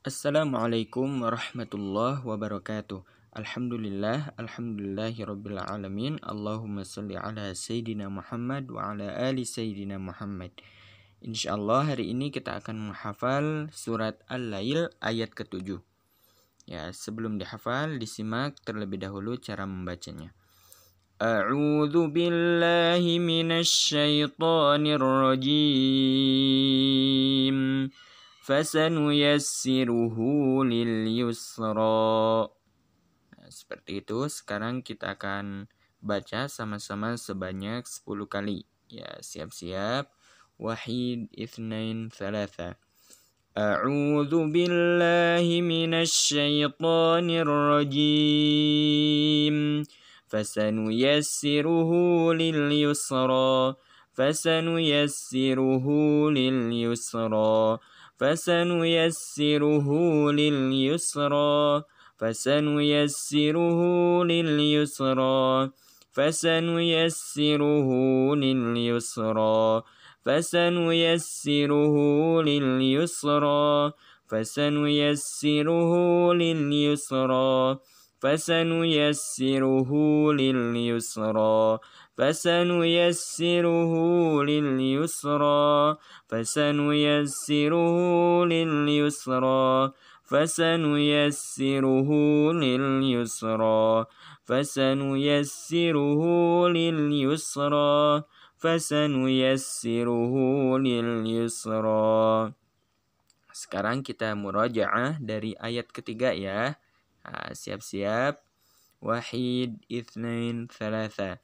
Assalamualaikum warahmatullahi wabarakatuh. Alhamdulillah, alhamdulillahi rabbil alamin. Allahumma salli ala sayyidina Muhammad wa ala ali sayyidina Muhammad. Insyaallah hari ini kita akan menghafal surat Al-Lail ayat ke-7. Ya, sebelum dihafal disimak terlebih dahulu cara membacanya. A'udzu billahi minasy syaithanir rajim fasanuyassiruhu lil yusra. Nah, seperti itu. Sekarang kita akan baca sama-sama sebanyak 10 kali. Ya, siap-siap. Wahid, Ithnain, Thalatha. أعوذ بالله من الشيطان الرجيم فسنيسره لليسرى فسنيسره لليسرى فسنيسره لليسرى فسنيسره لليسرى فسنيسره لليسرى فسنيسره لليسرى فسنيسره لليسرى فسنيسره لليسرى فسنيسره لليسرى فسنيسره لليسرى فسنيسره لليسرى فسنيسره لليسرى فسنيسره لليسرى Sekarang kita murajaah dari ayat ketiga ya. siap آه، siap واحد اثنين ثلاثة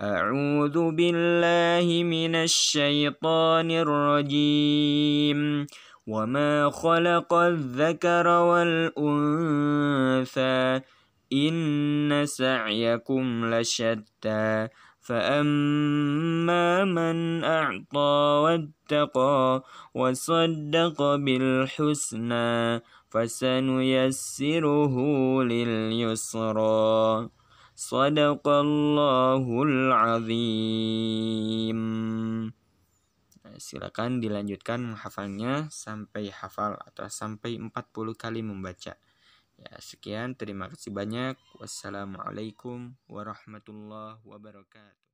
أعوذ بالله من الشيطان الرجيم وما خلق الذكر والأنثى إن سعيكم لشتى فأما أما من أعطى واتقى وصدق بالحسنى فسنيسره لليسرى صدق الله العظيم nah, silakan dilanjutkan menghafalnya sampai hafal atau sampai 40 kali membaca. Ya, sekian terima kasih banyak. Wassalamualaikum warahmatullahi wabarakatuh.